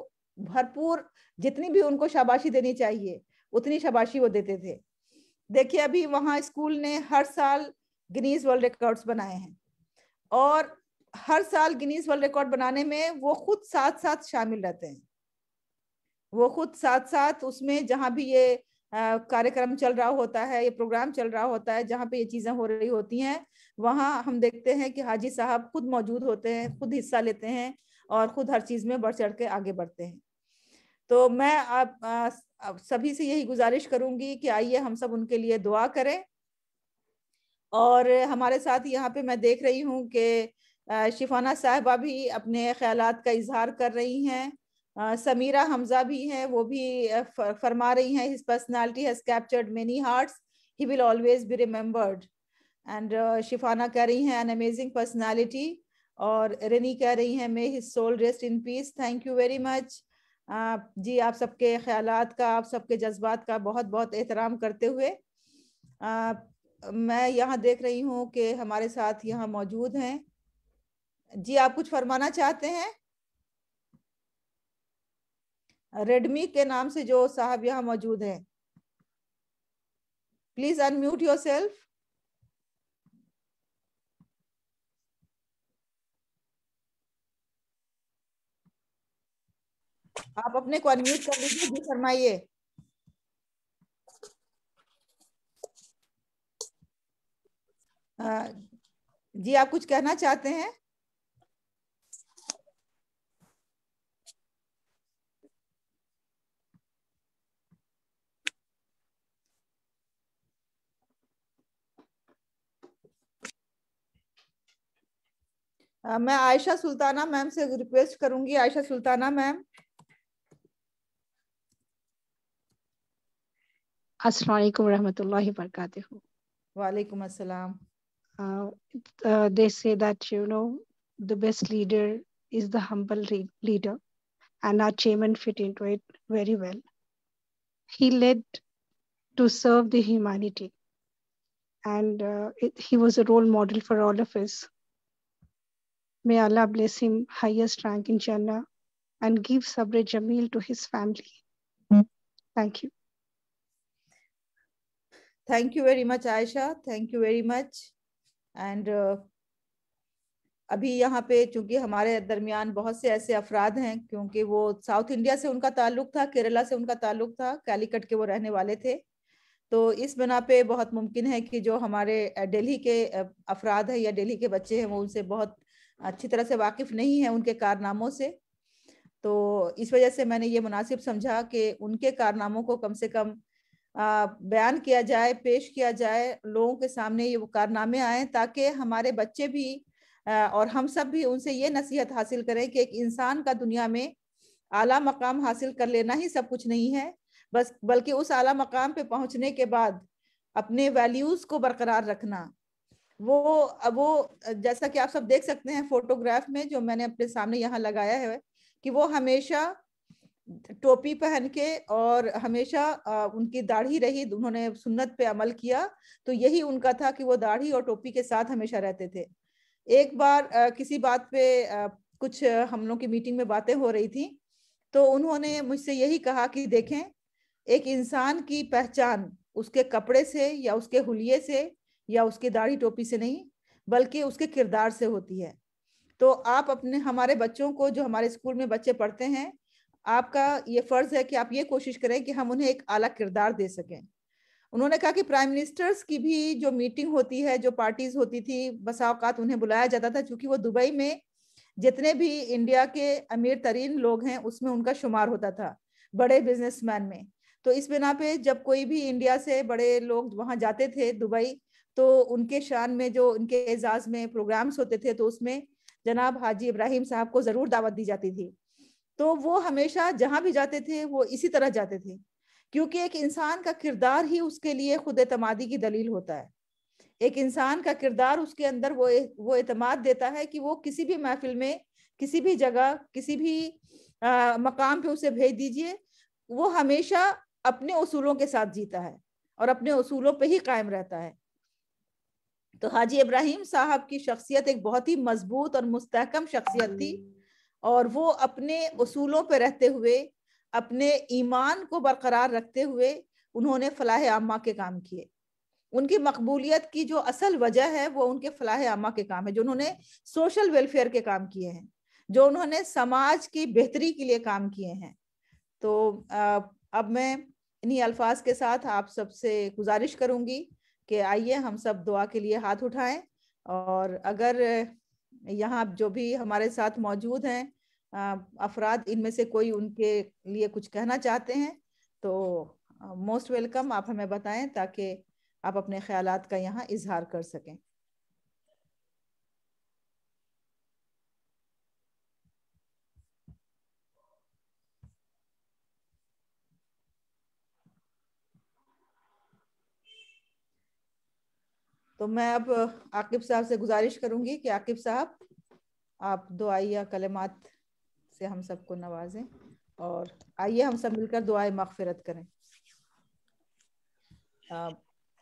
भरपूर जितनी भी उनको शाबाशी देनी चाहिए उतनी शाबाशी वो देते थे देखिए अभी वहाँ स्कूल ने हर साल गिनीज वर्ल्ड रिकॉर्ड्स बनाए हैं और हर साल गिनीज वर्ल्ड रिकॉर्ड बनाने में वो खुद साथ साथ शामिल रहते हैं वो खुद साथ साथ उसमें जहाँ भी ये कार्यक्रम चल रहा होता है ये प्रोग्राम चल रहा होता है जहाँ पे ये चीजें हो रही होती हैं वहाँ हम देखते हैं कि हाजी साहब खुद मौजूद होते हैं खुद हिस्सा लेते हैं और खुद हर चीज में बढ़ चढ़ के आगे बढ़ते हैं तो मैं आप, आप सभी से यही गुजारिश करूंगी कि आइए हम सब उनके लिए दुआ करें और हमारे साथ यहाँ पे मैं देख रही हूँ कि शिफाना साहबा भी अपने ख्याल का इजहार कर रही हैं समीरा हमजा भी हैं वो भी फरमा रही हैं his personality has captured many hearts he will always be remembered and Shifana कह रही हैं एन अमेजिंग पर्सनालिटी और रनी कह रही हैं may his soul rest in peace thank you very much ji आप सबके ख्याल का आप सबके जज्बात का बहुत बहुत एहतराम करते हुए आ, मैं यहाँ देख रही हूँ कि हमारे साथ यहाँ मौजूद हैं जी आप कुछ फरमाना चाहते हैं रेडमी के नाम से जो साहब यहाँ मौजूद है प्लीज अनम्यूट योर सेल्फ आप अपने को अनम्यूट कर लीजिए जी फरमाइए जी आप कुछ कहना चाहते हैं मैं आयशा सुल्ताना मैम से रिक्वेस्ट करूंगी आयशा सुल्ताना मैम असलाकुम रही बरकू वालेकुम असलम they say that you know the best leader is the humble leader and our chairman fit into it very well he led to serve the humanity and he was a role model for all of us May Allah bless him highest rank in Jannah and give Sabre Jamil to his family. Hmm. Thank you. Thank you very much, Aisha. Thank you very much. And uh, अभी यहाँ पे चूंकि हमारे दरमियान बहुत से ऐसे अफराद हैं क्योंकि वो साउथ इंडिया से उनका ताल्लुक था केरला से उनका ताल्लुक था कैलिकट के वो रहने वाले थे तो इस बना पे बहुत मुमकिन है कि जो हमारे दिल्ली के अफराद है या दिल्ली के बच्चे हैं वो उनसे बहुत अच्छी तरह से वाकिफ नहीं है उनके कारनामों से तो इस वजह से मैंने ये मुनासिब समझा कि उनके कारनामों को कम से कम बयान किया जाए पेश किया जाए लोगों के सामने ये वो कारनामे आए ताकि हमारे बच्चे भी और हम सब भी उनसे ये नसीहत हासिल करें कि एक इंसान का दुनिया में आला मकाम हासिल कर लेना ही सब कुछ नहीं है बस बल्कि उस आला मकाम पे पहुंचने के बाद अपने वैल्यूज़ को बरकरार रखना वो वो जैसा कि आप सब देख सकते हैं फोटोग्राफ में जो मैंने अपने सामने यहाँ लगाया है कि वो हमेशा टोपी पहन के और हमेशा उनकी दाढ़ी रही उन्होंने सुन्नत पे अमल किया तो यही उनका था कि वो दाढ़ी और टोपी के साथ हमेशा रहते थे एक बार किसी बात पे कुछ हम लोग की मीटिंग में बातें हो रही थी तो उन्होंने मुझसे यही कहा कि देखें एक इंसान की पहचान उसके कपड़े से या उसके हुलिये से या उसके दाढ़ी टोपी से नहीं बल्कि उसके किरदार से होती है तो आप अपने हमारे बच्चों को जो हमारे स्कूल में बच्चे पढ़ते हैं आपका ये फर्ज है कि आप ये कोशिश करें कि हम उन्हें एक आला किरदार दे सकें उन्होंने कहा कि प्राइम मिनिस्टर्स की भी जो मीटिंग होती है जो पार्टीज होती थी बसाओकात उन्हें बुलाया जाता था क्योंकि वो दुबई में जितने भी इंडिया के अमीर तरीन लोग हैं उसमें उनका शुमार होता था बड़े बिजनेसमैन में तो इस बिना पे जब कोई भी इंडिया से बड़े लोग वहाँ जाते थे दुबई तो उनके शान में जो उनके एजाज में प्रोग्राम्स होते थे तो उसमें जनाब हाजी इब्राहिम साहब को ज़रूर दावत दी जाती थी तो वो हमेशा जहाँ भी जाते थे वो इसी तरह जाते थे क्योंकि एक इंसान का किरदार ही उसके लिए खुद एतमादी की दलील होता है एक इंसान का किरदार उसके अंदर वो वो एतमाद देता है कि वो किसी भी महफिल में किसी भी जगह किसी भी आ, मकाम पे उसे भेज दीजिए वो हमेशा अपने उसूलों के साथ जीता है और अपने उसूलों पे ही कायम रहता है तो हाजी इब्राहिम साहब की शख्सियत एक बहुत ही मजबूत और मुस्तकम शख्सियत थी हम्म। और वो अपने असूलों पर रहते हुए अपने ईमान को बरकरार रखते हुए उन्होंने फलाह आमा के काम किए उनकी मकबूलियत की जो असल वजह है वो उनके फलाह आमा के काम है जो उन्होंने सोशल वेलफेयर के काम किए हैं जो उन्होंने समाज की बेहतरी के लिए काम किए हैं तो अब मैं इन्हीं अल्फाज के साथ आप सबसे गुजारिश करूंगी कि आइए हम सब दुआ के लिए हाथ उठाएं और अगर यहाँ जो भी हमारे साथ मौजूद हैं अफराद इनमें से कोई उनके लिए कुछ कहना चाहते हैं तो मोस्ट वेलकम आप हमें बताएं ताकि आप अपने ख्यालात का यहाँ इजहार कर सकें तो मैं अब आकिब साहब से गुजारिश करूंगी कि आकिब साहब आप दुआया कलमात से हम सबको नवाजें और आइए हम सब मिलकर दुआ मगफरत करें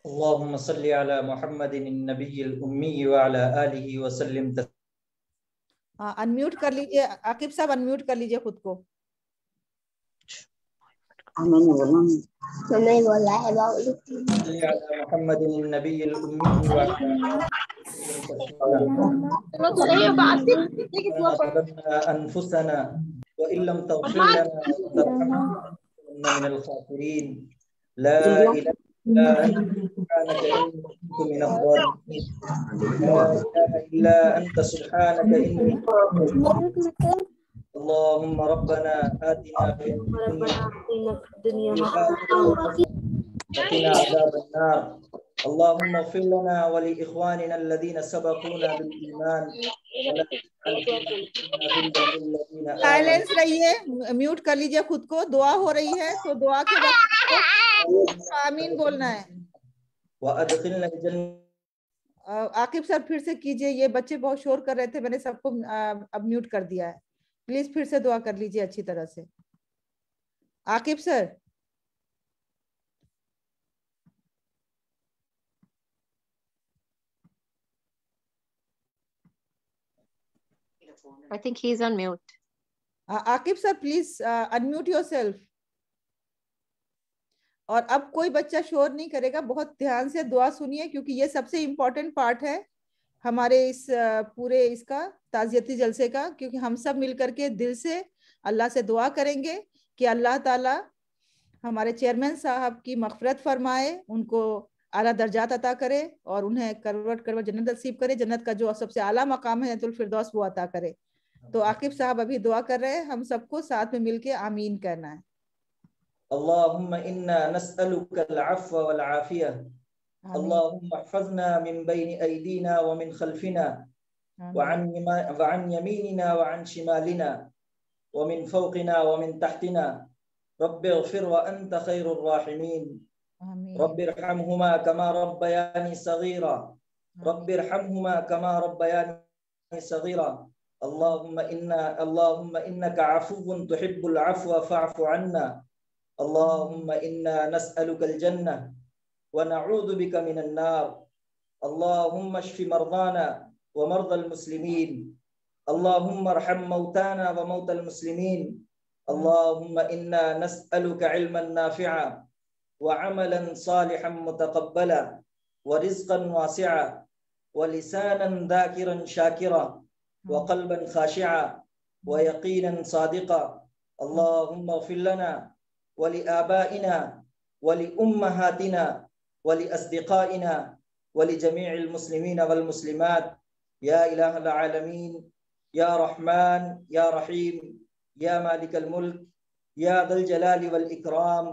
اللهم صل على محمد النبي الأمي وعلى آله وسلم हाँ अनम्यूट कर लीजिए आकिब साहब अनम्यूट कर लीजिए खुद को أمين والله أمين والله بقول على محمد النبي الأمي وعلى أنفسنا وإن لم تغفر لنا وترحمنا من الخاسرين لا إله إلا أنت سبحانك إني كنت من الظالمين لا إله إلا أنت سبحانك إني كنت اللهم ربنا آتنا في الدنيا وقنا عذاب النار اللهم اغفر لنا ولإخواننا الذين سبقونا بالإيمان साइलेंस रहिए म्यूट कर लीजिए खुद को दुआ हो रही है तो दुआ के बाद आमीन बोलना है आकिब सर फिर से कीजिए ये बच्चे बहुत शोर कर रहे थे मैंने सबको अब म्यूट कर दिया है प्लीज फिर से दुआ कर लीजिए अच्छी तरह से Aqib sir I think he's on mute. Uh, Aqib sir please unmute self और अब कोई बच्चा शोर नहीं करेगा बहुत ध्यान से दुआ सुनिए क्योंकि ये सबसे इम्पोर्टेंट पार्ट है हमारे इस पूरे इसका ताज़ियती जलसे का क्योंकि हम सब मिल करके दिल से अल्लाह से दुआ करेंगे कि अल्लाह ताला हमारे चेयरमैन साहब की मफफरत फरमाए उनको आला दर्जात अता करे और उन्हें करवट करवट जन्नत नसीब करे जन्नत का जो सबसे आला मकाम है फिरदौस वो अता करे तो आकिब साहब अभी दुआ कर रहे हैं हम सबको साथ में मिलके आमीन कहना है اللهم انا نسالك العفو والعافيه اللهم احفظنا من بين ايدينا ومن خلفنا نعم. وعن وعن يميننا وعن شمالنا ومن فوقنا ومن تحتنا رب اغفر وأنت خير الراحمين رب ارحمهما كما ربياني صغيرا رب ارحمهما كما ربياني صغيرا اللهم إنا اللهم إنك عفو تحب العفو فاعف عنا اللهم إنا نسألك الجنة ونعوذ بك من النار اللهم اشف مرضانا ومرضى المسلمين اللهم ارحم موتانا وموتى المسلمين اللهم انا نسالك علما نافعا وعملا صالحا متقبلا ورزقا واسعا ولسانا ذاكرا شاكرا وقلبا خاشعا ويقينا صادقا اللهم اغفر لنا ولآبائنا ولأمهاتنا ولأصدقائنا ولجميع المسلمين والمسلمات या इलामीन या रहमान या रहीम या मालिक मुल्क या दल जलाल वल इकराम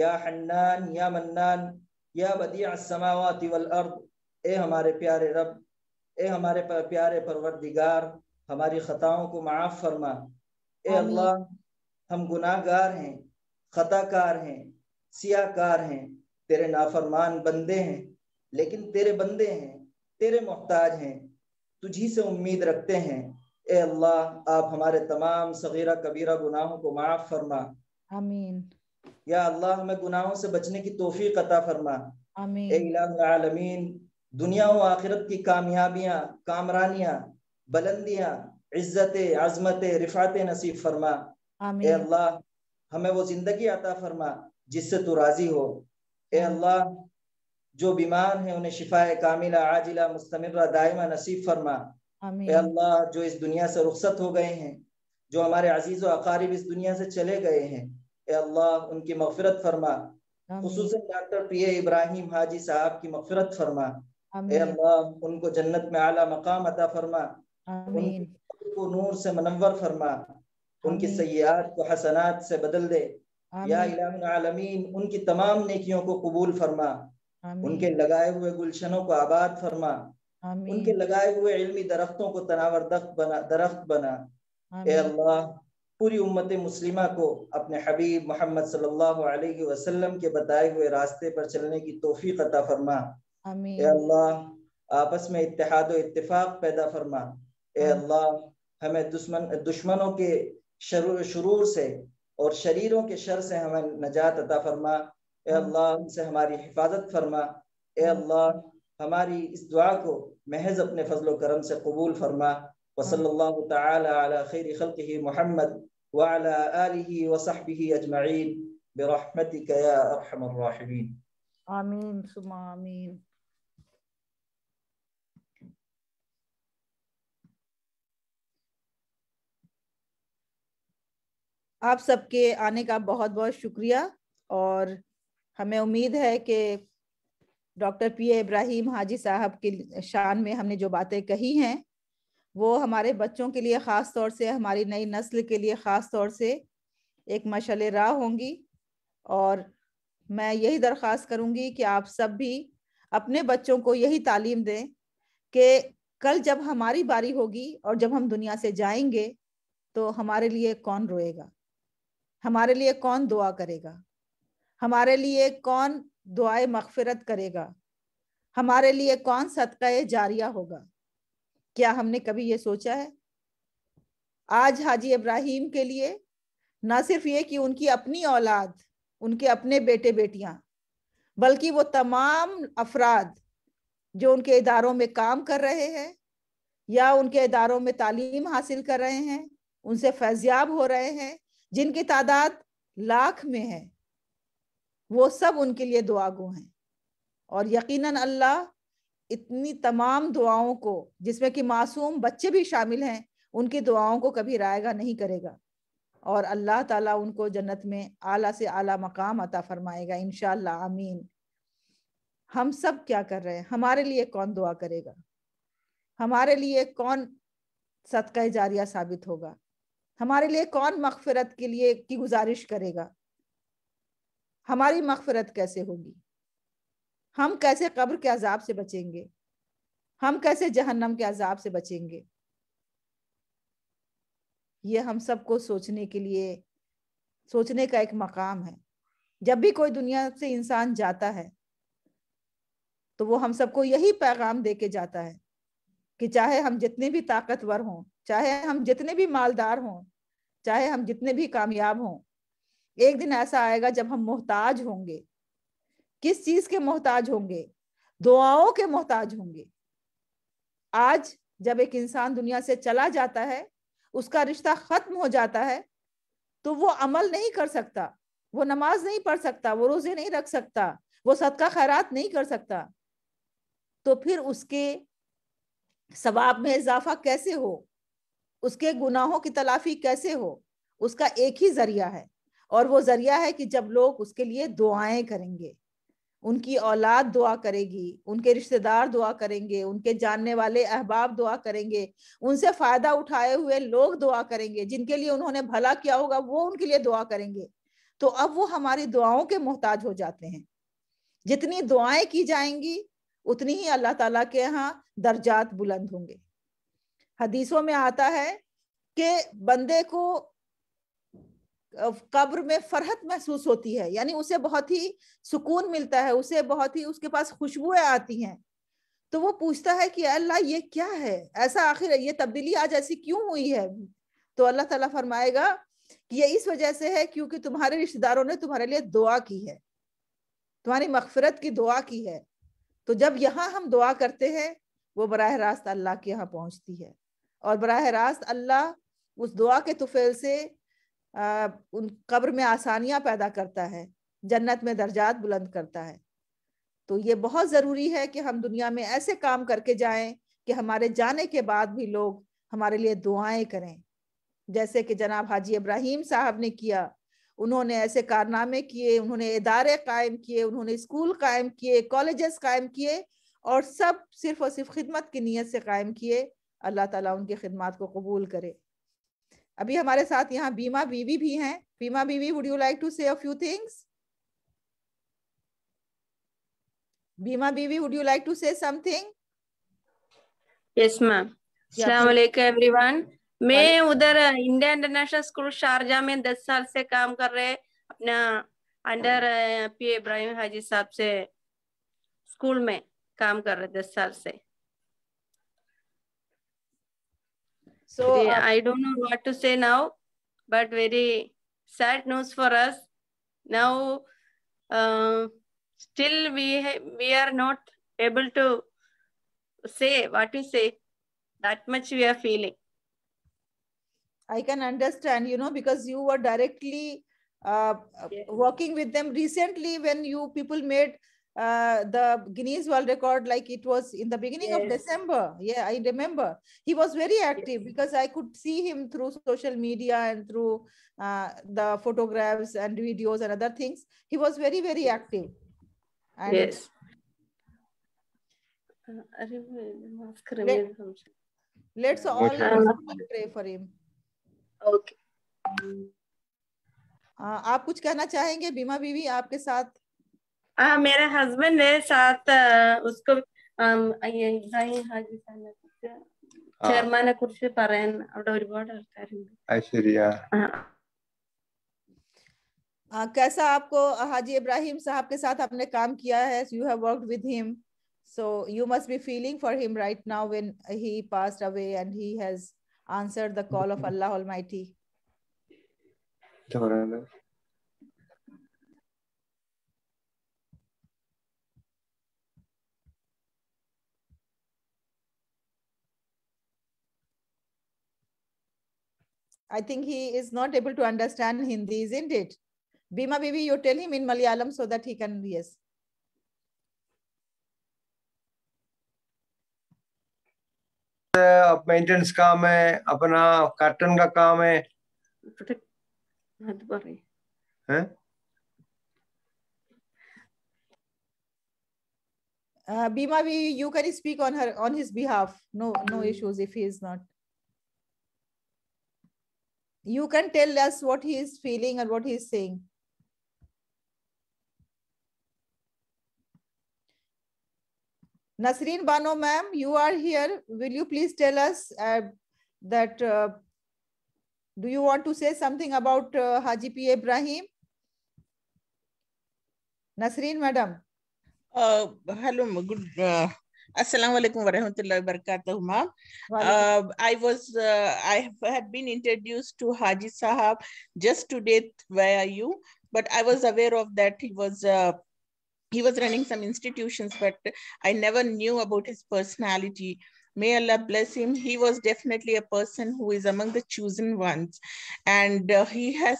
या हन्नान या मन्नान या बदिया समावत वल अर्द ए हमारे प्यारे रब ए हमारे प्यारे परवरदिगार हमारी ख़ताओं को माफ़ फरमा ए अल्लाह हम गुनाहगार हैं ख़ताकार हैं सियाकार हैं तेरे नाफरमान बंदे हैं लेकिन तेरे बंदे हैं तेरे मोहताज हैं तुझी से उम्मीद रखते हैं ए अल्लाह आप हमारे तमाम सगीरा कबीरा गुनाहों को माफ फरमा आमीन या अल्लाह हमें गुनाहों से बचने की तोफीक अता फरमा आमीन आलमीन दुनिया व आखिरत की कामयाबियां कामरानियां बुलंदियां इज्जत आजमत रिफात नसीब फरमा ए अल्लाह हमें वो जिंदगी अता फरमा जिससे तू राजी हो ए अल्लाह जो बीमार हैं उन्हें शिफाए कामिला आजिला मुस्तमरा दायमा नसीब फरमा अल्लाह जो इस दुनिया से रुखसत हो गए हैं जो हमारे अजीज़ अकारीब इस दुनिया से चले गए हैं अल्लाह उनकी मफफरत फरमा खसूस doctor P A Ibrahim Haji Sahab की मगफरत फरमा अल्लाह उनको जन्नत में आला मकाम अता फरमा उनको नूर से मनवर फरमा उनकी सयाहत को हसनात से बदल दे या आलमीन उनकी तमाम नेकियों को कबूल फरमा उनके लगाए हुए गुलशनों को आबाद फरमा उनके लगाए हुए इल्मी दरख्तों को तनावर बना दरख्त बना अल्लाह पूरी उम्मत मुस्लिमा को अपने हबीब मोहम्मद सल्लल्लाहु अलैहि वसल्लम के बताए हुए रास्ते पर चलने की तोफ़ी अता फरमा अल्लाह आपस में इतिहाद इतफाक पैदा फरमा अल्लाह हमें दुश्मन दुश्मनों के शरूर से और शरीरों के शर से हमें नजात अता फरमा अल्लाह उनसे हमारी हिफाजत फरमा ए अल्लाह हमारी इस दुआ को महज अपने फजल करम से कबूल फरमा वसल्ला तैर खल महमद वाला वसहबी अजमाइन बरहमतिक या अरहमर्राहिमीन आमीन सुमा आमीन आप सबके आने का बहुत बहुत शुक्रिया और हमें उम्मीद है कि डॉक्टर पी इब्राहिम हाजी साहब की शान में हमने जो बातें कही हैं वो हमारे बच्चों के लिए ख़ास तौर से हमारी नई नस्ल के लिए ख़ास तौर से एक मशल राह होंगी और मैं यही दरख्वास्त करूँगी कि आप सब भी अपने बच्चों को यही तालीम दें कि कल जब हमारी बारी होगी और जब हम दुनिया से जाएंगे तो हमारे लिए कौन रोएगा हमारे लिए कौन दुआ करेगा हमारे लिए कौन दुआए मगफिरत करेगा हमारे लिए कौन सदका जारिया होगा क्या हमने कभी ये सोचा है आज हाजी इब्राहिम के लिए ना सिर्फ ये कि उनकी अपनी औलाद उनके अपने बेटे बेटियां बल्कि वो तमाम अफराद जो उनके इदारों में काम कर रहे हैं या उनके इदारों में तालीम हासिल कर रहे हैं उनसे फैजियाब हो रहे हैं जिनकी तादाद लाख में है वो सब उनके लिए दुआगो हैं और यकीनन अल्लाह इतनी तमाम दुआओं को जिसमें कि मासूम बच्चे भी शामिल हैं उनकी दुआओं को कभी रायगा नहीं करेगा और अल्लाह ताला उनको जन्नत में आला से आला मकाम अता फरमाएगा इन आमीन हम सब क्या कर रहे हैं हमारे लिए कौन दुआ करेगा हमारे लिए कौन सदका जारिया साबित होगा हमारे लिए कौन मगफरत के लिए की गुजारिश करेगा हमारी मगफरत कैसे होगी हम कैसे कब्र के अजाब से बचेंगे हम कैसे जहन्नम के अजाब से बचेंगे ये हम सबको सोचने के लिए सोचने का एक मकाम है जब भी कोई दुनिया से इंसान जाता है तो वो हम सबको यही पैगाम दे के जाता है कि चाहे हम जितने भी ताकतवर हों चाहे हम जितने भी मालदार हों चाहे हम जितने भी कामयाब हों एक दिन ऐसा आएगा जब हम मोहताज होंगे किस चीज के मोहताज होंगे दुआओं के मोहताज होंगे आज जब एक इंसान दुनिया से चला जाता है उसका रिश्ता खत्म हो जाता है तो वो अमल नहीं कर सकता वो नमाज नहीं पढ़ सकता वो रोजे नहीं रख सकता वो सदका खैरात नहीं कर सकता तो फिर उसके सवाब में इजाफा कैसे हो उसके गुनाहों की तलाफी कैसे हो उसका एक ही जरिया है और वो जरिया है कि जब लोग उसके लिए दुआएं करेंगे उनकी औलाद दुआ करेगी उनके रिश्तेदार दुआ करेंगे उनके जानने वाले अहबाब दुआ करेंगे उनसे फायदा उठाए हुए लोग दुआ करेंगे जिनके लिए उन्होंने भला किया होगा वो उनके लिए दुआ करेंगे तो अब वो हमारी दुआओं के मोहताज हो जाते हैं जितनी दुआएं की जाएंगी उतनी ही अल्लाह ताला के यहाँ दर्जात बुलंद होंगे हदीसों में आता है कि बंदे को कब्र में फरहत महसूस होती है यानी उसे बहुत ही सुकून मिलता है उसे बहुत ही उसके पास खुशबुएं आती हैं तो वो पूछता है कि अल्लाह ये क्या है ऐसा आखिर ये तब्दीली आज ऐसी क्यों हुई है तो अल्लाह ताला फरमाएगा कि ये इस वजह से है क्योंकि तुम्हारे रिश्तेदारों ने तुम्हारे लिए दुआ की है तुम्हारी मगफरत की दुआ की है तो जब यहाँ हम दुआ करते हैं वो बरह रास्त अल्लाह के यहाँ पहुंचती है और बरह रास्त अल्लाह उस दुआ के तुफेल से आ, उन कब्र में आसानियां पैदा करता है जन्नत में दर्जात बुलंद करता है तो ये बहुत ज़रूरी है कि हम दुनिया में ऐसे काम करके जाएं कि हमारे जाने के बाद भी लोग हमारे लिए दुआएं करें जैसे कि जनाब हाजी इब्राहिम साहब ने किया उन्होंने ऐसे कारनामे किए उन्होंने इदारे कायम किए उन्होंने स्कूल कायम किए कॉलेजेस कायम किए और सब सिर्फ और सिर्फ खिदमत की नीयत से कायम किए अल्लाह ताला उनकी खिदमत को कबूल करे अभी हमारे साथ यहाँ बीमा बीवी भी हैं बीमा बीवी वुड यू लाइक टू से अ फ्यू थिंग्स बीमा बीवी would you like to say something yes ma'am अस्सलाम एवरीवन मैं उधर इंडिया इंटरनेशनल स्कूल शारजा में दस साल से काम कर रहे अपना अंडर पी इब्राहिम हाजी साहब से स्कूल में काम कर रहे दस साल से So uh, I don't know what to say now, but very sad news for us. Now, uh, still we we are not able to say what we say. That much we are feeling. I can understand, you know, because you were directly uh, yes. working with them recently when you people made uh, the Guinness World Record, like it was in the beginning yes. of December. Yeah, I remember. He was very active yes. because I could see him through social media and through uh, the photographs and videos and other things. He was very, very active. And yes. Uh, Let, let's all um, pray for him. Okay. Uh, आप कुछ कहना चाहेंगे बीमा बीवी आपके साथ आ, मेरे husband है साथ उसको ചെയർമാനെ हाँ हाँ। कैसा आपको हाजी इब्राहिम साहब के साथ आपने काम किया है you have worked with him so you must be feeling for him right now when he passed away and he has answered the call of Allah almighty I think he is not able to understand Hindi, isn't it? Bhima Bibi, you tell him in Malayalam so that he can, yes. Maintenance uh, काम है अपना carton का काम है हैं Uh, Bima, we, you can speak on her on his behalf. No, no hmm. issues if he is not you can tell us what he is feeling and what he is saying. Nasreen Bano ma'am, you are here. Will you please tell us uh, that uh, do you want to say something about uh, Haji P. Ibrahim? Nasreen madam. Uh, hello, good uh, Assalamu alaikum wa rahmatullahi ma'am. Uh, I was, uh, I had been introduced to Haji Sahab just today via you, but I was aware of that he was uh, he was running some institutions, but I never knew about his personality. May Allah bless him. He was definitely a person who is among the chosen ones. And uh, he has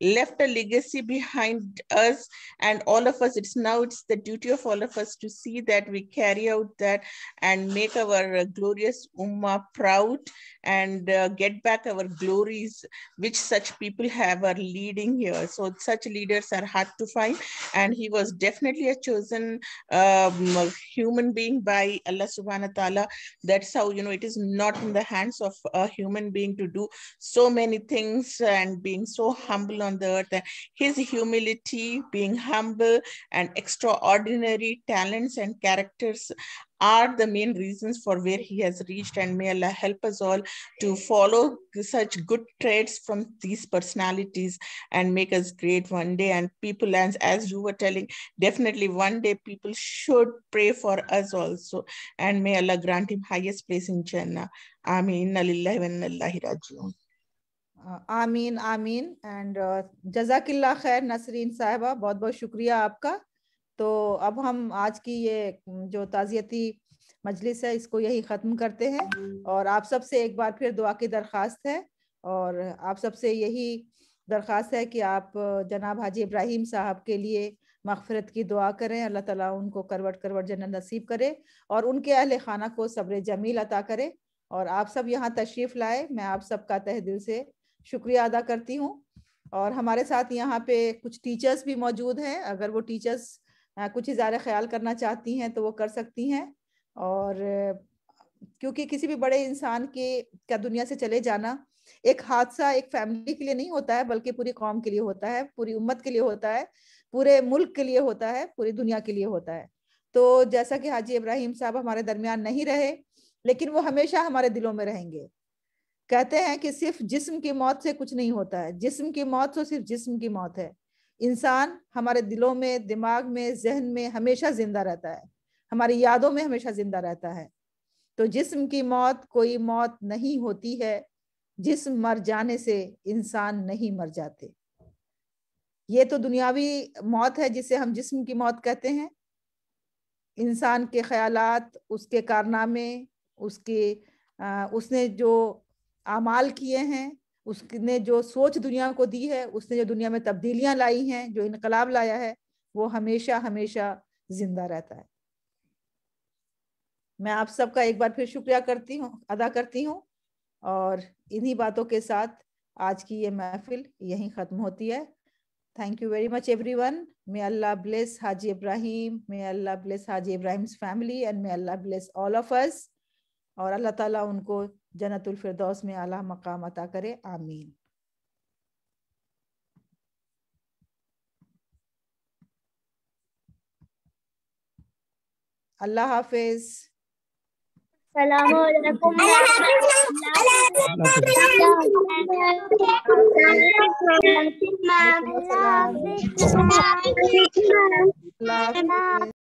left a legacy behind us and all of us. It's now it's the duty of all of us to see that we carry out that and make our uh, glorious Ummah proud and uh, get back our glories, which such people have are leading here. So such leaders are hard to find. And he was definitely a chosen um, human being by Allah subhanahu wa ta'ala that's how you know it is not in the hands of a human being to do so many things and being so humble on the earth and his humility being humble and extraordinary talents and characters are the main reasons for where he has reached and may Allah help us all to follow such good traits from these personalities and make us great one day and people as, as you were telling definitely one day people should pray for us also and may Allah grant him highest place in Jannah Amin, lillahi wa inna illahi rajiun uh, आमीन आमीन and जजाकिल्ला खैर नसरीन साहिबा बहुत बहुत तो अब हम आज की ये जो ताज़ियती मजलिस है इसको यही ख़त्म करते हैं और आप सब से एक बार फिर दुआ की दरख्वास्त है और आप सब से यही दरख्वास्त है कि आप जनाब हाजी इब्राहिम साहब के लिए मगफरत की दुआ करें अल्लाह ताला उनको करवट करवट जन्नत नसीब करे और उनके अहल खाना को सब्र जमील अता करे और आप सब यहाँ तशरीफ़ लाए मैं आप सबका तह दिल से शुक्रिया अदा करती हूँ और हमारे साथ यहाँ पे कुछ टीचर्स भी मौजूद हैं अगर वो टीचर्स हाँ, कुछ इजार ख्याल करना चाहती हैं तो वो कर सकती हैं और क्योंकि किसी भी बड़े इंसान के क्या दुनिया से चले जाना एक हादसा एक फैमिली के लिए नहीं होता है बल्कि पूरी कौम के लिए होता है पूरी उम्मत के लिए होता है पूरे मुल्क के लिए होता है पूरी दुनिया के लिए होता है तो जैसा कि हाजी इब्राहिम साहब हमारे दरमियान नहीं रहे लेकिन वो हमेशा हमारे दिलों में रहेंगे कहते हैं कि सिर्फ जिस्म की मौत से कुछ नहीं होता है जिस्म की मौत तो सिर्फ जिस्म की मौत है इंसान हमारे दिलों में दिमाग में जहन में हमेशा जिंदा रहता है हमारी यादों में हमेशा जिंदा रहता है तो जिस्म की मौत कोई मौत नहीं होती है जिस्म मर जाने से इंसान नहीं मर जाते ये तो दुनियावी मौत है जिसे हम जिस्म की मौत कहते हैं इंसान के ख्यालात उसके कारनामे उसके आ, उसने जो आमाल किए हैं उसने जो सोच दुनिया को दी है उसने जो दुनिया में तब्दीलियां लाई हैं जो इनकलाब लाया है वो हमेशा हमेशा जिंदा रहता है मैं आप सबका एक बार फिर शुक्रिया करती हूँ अदा करती हूँ और इन्हीं बातों के साथ आज की ये महफिल यहीं ख़त्म होती है thank you very much every one may Allah bless Haji Ibrahim may Allah bless Haji Ibrahim family and may Allah bless all of us और अल्लाह ताला उनको जन्नतफरदौस में आला मकाम अता करे आमीन अल्लाह हाफिज